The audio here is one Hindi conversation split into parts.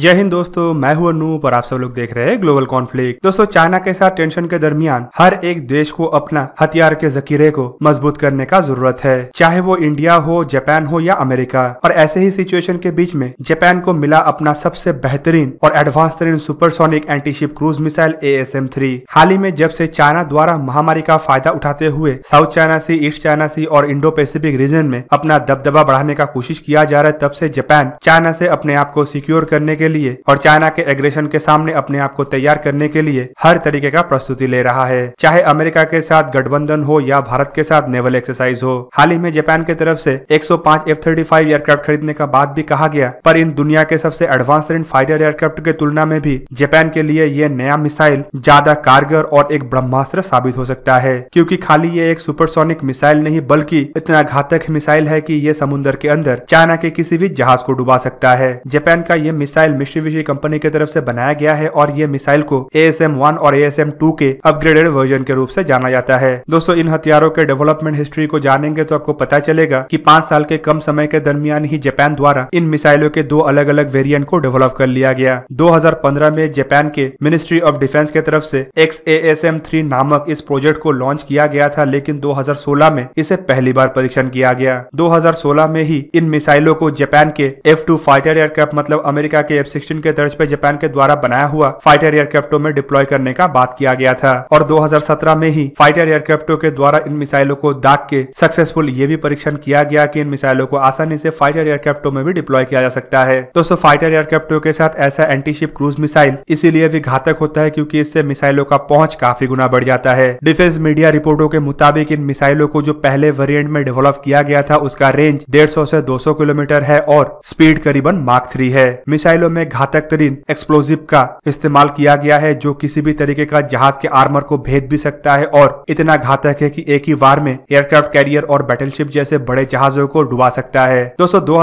जय हिंद दोस्तों मैं हूं अनूप और आप सब लोग देख रहे हैं ग्लोबल कॉन्फ्लिक्ट दोस्तों चाइना के साथ टेंशन के दरमियान हर एक देश को अपना हथियार के जखीरे को मजबूत करने का जरूरत है चाहे वो इंडिया हो जापान हो या अमेरिका और ऐसे ही सिचुएशन के बीच में जापान को मिला अपना सबसे बेहतरीन और एडवांस तरीन supersonic antiship cruise missile A S M three हाल ही में जब से चाइना द्वारा महामारी का फायदा उठाते हुए South China Sea East China Sea और इंडो पैसिफिक रीजन में अपना दबदबा बढ़ाने का कोशिश किया जा रहा है तब से जापान चाइना से अपने आप को सिक्योर करने के लिए और चाइना के एग्रेशन के सामने अपने आप को तैयार करने के लिए हर तरीके का प्रस्तुति ले रहा है चाहे अमेरिका के साथ गठबंधन हो या भारत के साथ नेवल एक्सरसाइज हो हाल ही में जापान की तरफ से 105 एफ थर्टी फाइव एयरक्राफ्ट खरीदने का बात भी कहा गया पर इन दुनिया के सबसे एडवांस फाइटर एयरक्राफ्ट की तुलना में भी जापान के लिए ये नया मिसाइल ज्यादा कारगर और एक ब्रह्मास्त्र साबित हो सकता है क्योंकि खाली ये एक सुपरसोनिक मिसाइल नहीं बल्कि इतना घातक मिसाइल है कि ये समुन्द्र के अंदर चाइना के किसी भी जहाज को डुबा सकता है जापान का ये मिसाइल मिश्री कंपनी की तरफ से बनाया गया है और ये मिसाइल को ए एस एम वन और ए एस एम टू के अपग्रेडेड वर्जन के रूप से जाना जाता है दोस्तों इन हथियारों के डेवलपमेंट हिस्ट्री को जानेंगे तो आपको पता चलेगा की पांच साल के कम समय के दरमियान ही जापान द्वारा इन मिसाइलों के दो अलग अलग वेरियंट को डेवलप कर लिया गया दो में जापान के मिनिस्ट्री ऑफ डिफेंस के तरफ से X A S M three नामक इस प्रोजेक्ट को लॉन्च किया गया था लेकिन 2016 में इसे पहली बार परीक्षण किया गया 2016 में ही इन मिसाइलों को जापान के एफ टू फाइटर एयरक्राफ्ट मतलब अमेरिका के F-16 सिक्सटीन के तर्ज पर जापान के द्वारा बनाया हुआ फाइटर एयरक्राफ्टों में डिप्लॉय करने का बात किया गया था और 2017 में ही फाइटर एयरक्राफ्टों के द्वारा इन मिसाइलों को दाग के सक्सेसफुल ये भी परीक्षण किया गया कि इन मिसाइलों को आसानी से फाइटर एयरक्राफ्टों में भी डिप्लॉय किया जा सकता है दोस्तों फाइटर एयरक्राफ्टों के साथ ऐसा एंटीशिप क्रूज मिसाइल इसीलिए भी घातक होता है क्यूँकी इससे मिसाइलों का पहुँच काफी गुना बढ़ जाता है डिफेंस मीडिया रिपोर्टों के मुताबिक इन मिसाइलों को जो पहले वेरियंट में डेवलप किया गया था उसका रेंज 150 से 200 किलोमीटर है और स्पीड करीबन मार्क थ्री है मिसाइलों में में घातक तरीन एक्सप्लोजिव का इस्तेमाल किया गया है जो किसी भी तरीके का जहाज के आर्मर को भेद भी सकता है और इतना घातक है कि एक ही वार में एयरक्राफ्ट कैरियर और बैटलशिप जैसे बड़े जहाजों को डुबा सकता है दोस्तों दो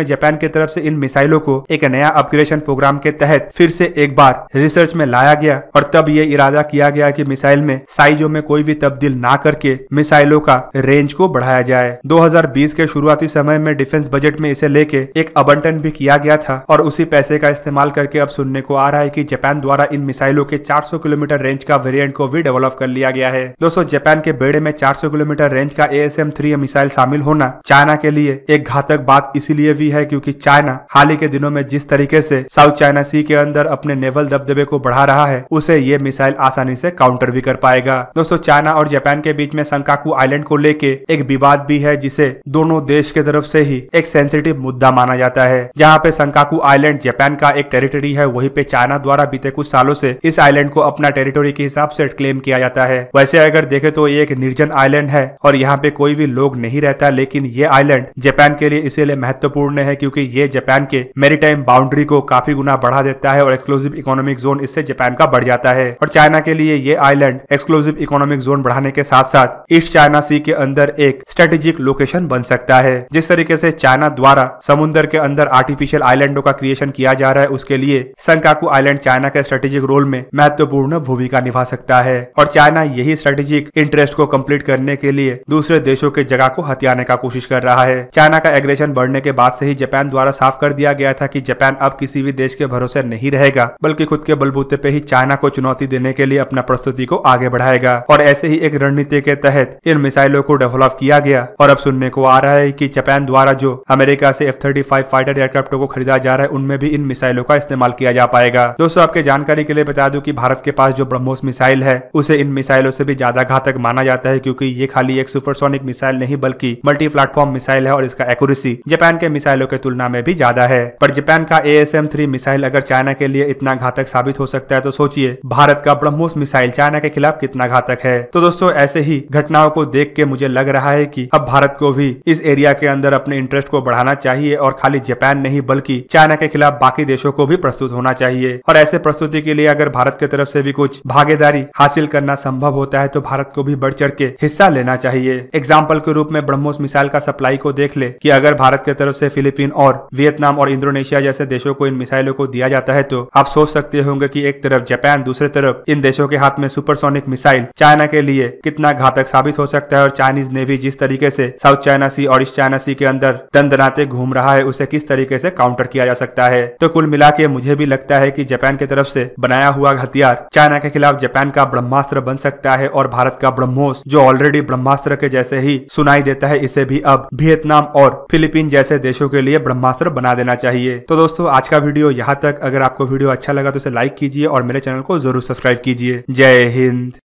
में जापान की तरफ ऐसी इन मिसाइलों को एक नया अपग्रेडेशन प्रोग्राम के तहत फिर ऐसी एक बार रिसर्च में लाया गया और तब ये इरादा किया गया कि मिसाइल में साइजों में कोई भी तब्दील ना करके मिसाइलों का रेंज को बढ़ाया जाए 2020 के शुरुआती समय में डिफेंस बजट में इसे लेके एक अबंटन भी किया गया था और उसी पैसे का इस्तेमाल करके अब सुनने को आ रहा है कि जापान द्वारा इन मिसाइलों के 400 किलोमीटर रेंज का वेरिएंट को भी डेवलप कर लिया गया है दोस्तों जापान के बेड़े में 400 किलोमीटर रेंज का ए एस मिसाइल शामिल होना चाइना के लिए एक घातक बात इसीलिए भी है क्यूँकी चाइना हाल ही के दिनों में जिस तरीके से साउथ चाइना सी के अंदर अपने नेवल दबदबे को बढ़ा रहा है उसे ये मिसाइल आसानी से काउंटर भी कर पाएगा दोस्तों चाइना और जापान के बीच में संकाकू आइलैंड को लेके एक विवाद भी है जिसे दोनों देश के तरफ से ही एक सेंसिटिव मुद्दा माना जाता है जहाँ पे संकाकू आइलैंड जापान का एक टेरिटरी है वहीं पे चाइना द्वारा बीते कुछ सालों से इस आइलैंड को अपना टेरिटरी के हिसाब से क्लेम किया जाता है वैसे अगर देखे तो ये एक निर्जन आइलैंड है और यहाँ पे कोई भी लोग नहीं रहता लेकिन ये आइलैंड जापान के लिए इसीलिए महत्वपूर्ण है क्योंकि ये जापान के मेरीटाइम बाउंड्री को काफी गुना बढ़ा देता है और एक्सक्लूसिव इकोनॉमिक जोन इससे जापान का बढ़ जाता है और चाइना के लिए ये आइलैंड एक्सक्लूसिव इकोनॉमिक जोन बढ़ाने के साथ साथ ईस्ट चाइना सी के अंदर एक स्ट्रेटेजिक लोकेशन बन सकता है जिस तरीके से चाइना द्वारा समुन्द्र के अंदर आर्टिफिशियल आइलैंडों का क्रिएशन किया जा रहा है उसके लिए संकाकू आइलैंड चाइना के स्ट्रेटेजिक रोल में महत्वपूर्ण भूमिका निभा सकता है और चाइना यही स्ट्रेटेजिक इंटरेस्ट को कम्प्लीट करने के लिए दूसरे देशों के जगह को हथियाने का कोशिश कर रहा है चाइना का एग्रेशन बढ़ने के बाद से ही जापान द्वारा साफ कर दिया गया था कि जापान अब किसी भी देश के भरोसे नहीं रहेगा बल्कि खुद के बलबूते पे ही चाइना को चुनौती देने के लिए अपना प्रस्तुति को आगे बढ़ाएगा और ऐसे ही एक रणनीति के तहत इन मिसाइलों को डेवलप किया गया और अब सुनने को आ रहा है की जापान द्वारा जो अमेरिका से एफ थर्टी फाइव फाइटर एयरक्राफ्टों को खरीदा जा रहा है उनमें भी भी इन मिसाइलों का इस्तेमाल किया जा पाएगा दोस्तों आपके जानकारी के लिए बता दूं कि भारत के पास जो ब्रह्मोस मिसाइल है उसे इन मिसाइलों से भी ज्यादा घातक माना जाता है क्योंकि ये खाली एक सुपरसोनिक मिसाइल नहीं बल्कि मल्टी प्लेटफॉर्म मिसाइल है और इसका एक्यूरेसी जापान के मिसाइलों की तुलना में भी ज्यादा है पर जापान का ए मिसाइल अगर चाइना के लिए इतना घातक साबित हो सकता है तो सोचिए भारत का ब्रह्मोस मिसाइल चाइना के खिलाफ कितना घातक है तो दोस्तों ऐसे ही घटनाओं को देख के मुझे लग रहा है की अब भारत को भी इस एरिया के अंदर अपने इंटरेस्ट को बढ़ाना चाहिए और खाली जापान नहीं बल्कि चाइना के खिलाफ बाकी देशों को भी प्रस्तुत होना चाहिए और ऐसे प्रस्तुति के लिए अगर भारत की तरफ से भी कुछ भागीदारी हासिल करना संभव होता है तो भारत को भी बढ़ चढ़ के हिस्सा लेना चाहिए एग्जाम्पल के रूप में ब्रह्मोस मिसाइल का सप्लाई को देख ले की अगर भारत की तरफ से फिलीपीन और वियतनाम और इंडोनेशिया जैसे देशों को इन मिसाइलों को दिया जाता है तो आप सोच सकते होंगे की एक तरफ जापान दूसरे तरफ इन देशों के हाथ में सुपरसोनिक मिसाइल चाइना के लिए कितना घातक साबित हो सकता है और चाइनीज नेवी जिस तरीके से साउथ चाइना सी और ईस्ट चाइना सी के अंदर दंदनाते घूम रहा है उसे किस तरीके से काउंटर किया जा सकता है तो कुल मिला के मुझे भी लगता है कि जापान की तरफ से बनाया हुआ हथियार चाइना के खिलाफ जापान का ब्रह्मास्त्र बन सकता है और भारत का ब्रह्मोस जो ऑलरेडी ब्रह्मास्त्र के जैसे ही सुनाई देता है इसे भी अब वियतनाम और फिलीपीन जैसे देशों के लिए ब्रह्मास्त्र बना देना चाहिए तो दोस्तों आज का वीडियो यहाँ तक अगर आपको वीडियो अच्छा लगा तो इसे लाइक कीजिए और मेरे चैनल को जरूर सब्सक्राइब कीजिए जय हिंद